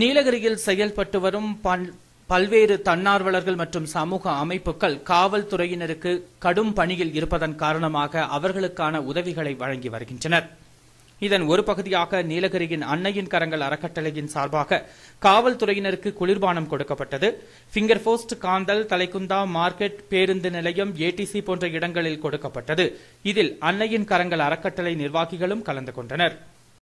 நீலகிரியில் செயல்பட்டு வரும் பல்வேறு தன்னார்வலர்கள் மற்றும் சமூக அமைப்புகள் காவல்துறையினருக்கு கடும் பணியில் இருப்பதன் காரணமாக அவர்களுக்கான உதவிகளை வழங்கி வருகின்றனர் இதன் ஒரு பகுதியாக நீலகிரியின் அன்னையின் கரங்கள் அறக்கட்டளையின் சார்பாக காவல்துறையினருக்கு குளிர்பானம் கொடுக்கப்பட்டது Finger Post Kanthal Thalaikunda market பேருந்து நிலையம் ஏடிசி போன்ற இடங்களில் கொடுக்கப்பட்டது இதில் அன்னையின் கரங்கள் அறக்கட்டளை நிர்வாகிகளும் கலந்து கொண்டனர்